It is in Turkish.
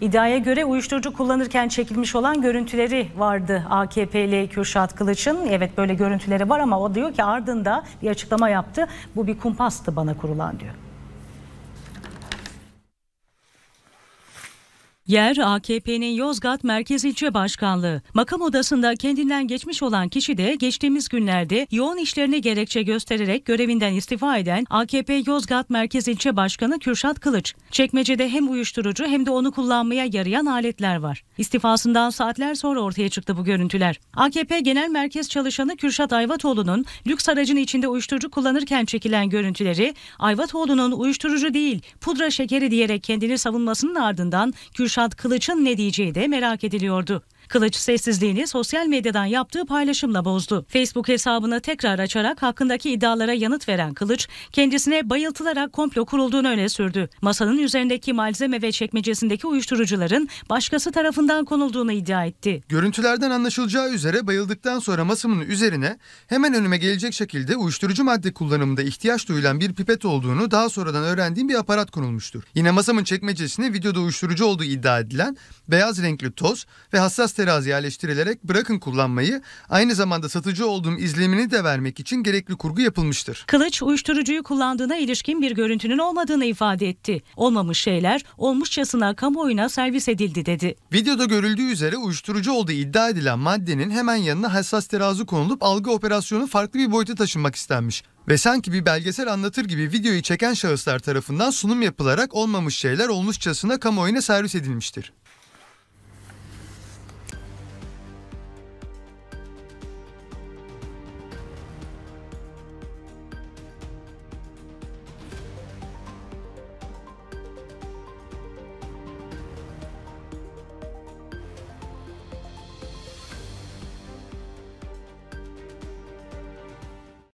İddiaya göre uyuşturucu kullanırken çekilmiş olan görüntüleri vardı AKP'li Kürşat Kılıç'ın. Evet böyle görüntüleri var ama o diyor ki ardında bir açıklama yaptı. Bu bir kumpastı bana kurulan diyor. Yer AKP'nin Yozgat Merkez İlçe Başkanlığı. Makam odasında kendinden geçmiş olan kişi de geçtiğimiz günlerde yoğun işlerini gerekçe göstererek görevinden istifa eden AKP Yozgat Merkez İlçe Başkanı Kürşat Kılıç. Çekmecede hem uyuşturucu hem de onu kullanmaya yarayan aletler var. İstifasından saatler sonra ortaya çıktı bu görüntüler. AKP Genel Merkez Çalışanı Kürşat Ayvatoğlu'nun lüks aracın içinde uyuşturucu kullanırken çekilen görüntüleri Ayvatoğlu'nun uyuşturucu değil pudra şekeri diyerek kendini savunmasının ardından Kürşat Reşat Kılıç'ın ne diyeceği de merak ediliyordu. Kılıç sessizliğini sosyal medyadan yaptığı paylaşımla bozdu. Facebook hesabını tekrar açarak hakkındaki iddialara yanıt veren Kılıç, kendisine bayıltılarak komplo kurulduğunu öne sürdü. Masanın üzerindeki malzeme ve çekmecesindeki uyuşturucuların başkası tarafından konulduğunu iddia etti. Görüntülerden anlaşılacağı üzere bayıldıktan sonra masamın üzerine hemen önüme gelecek şekilde uyuşturucu madde kullanımında ihtiyaç duyulan bir pipet olduğunu daha sonradan öğrendiğim bir aparat konulmuştur. Yine masamın çekmecesine videoda uyuşturucu olduğu iddia edilen beyaz renkli toz ve hassas terazi yerleştirilerek bırakın kullanmayı aynı zamanda satıcı olduğum izlemini de vermek için gerekli kurgu yapılmıştır. Kılıç uyuşturucuyu kullandığına ilişkin bir görüntünün olmadığını ifade etti. Olmamış şeyler olmuşçasına kamuoyuna servis edildi dedi. Videoda görüldüğü üzere uyuşturucu olduğu iddia edilen maddenin hemen yanına hassas terazi konulup algı operasyonu farklı bir boyuta taşınmak istenmiş. Ve sanki bir belgesel anlatır gibi videoyu çeken şahıslar tarafından sunum yapılarak olmamış şeyler olmuşçasına kamuoyuna servis edilmiştir.